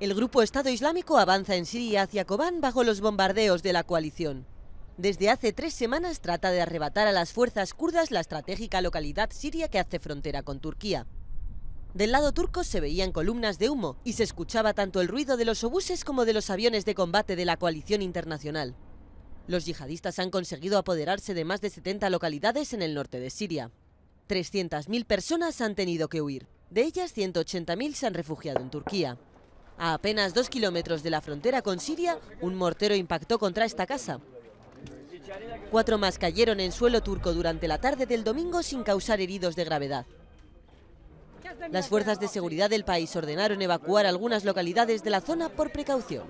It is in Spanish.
El grupo Estado Islámico avanza en Siria hacia Kobán bajo los bombardeos de la coalición. Desde hace tres semanas trata de arrebatar a las fuerzas kurdas la estratégica localidad siria que hace frontera con Turquía. Del lado turco se veían columnas de humo y se escuchaba tanto el ruido de los obuses como de los aviones de combate de la coalición internacional. Los yihadistas han conseguido apoderarse de más de 70 localidades en el norte de Siria. 300.000 personas han tenido que huir. De ellas, 180.000 se han refugiado en Turquía. A apenas dos kilómetros de la frontera con Siria, un mortero impactó contra esta casa. Cuatro más cayeron en suelo turco durante la tarde del domingo sin causar heridos de gravedad. Las fuerzas de seguridad del país ordenaron evacuar algunas localidades de la zona por precaución.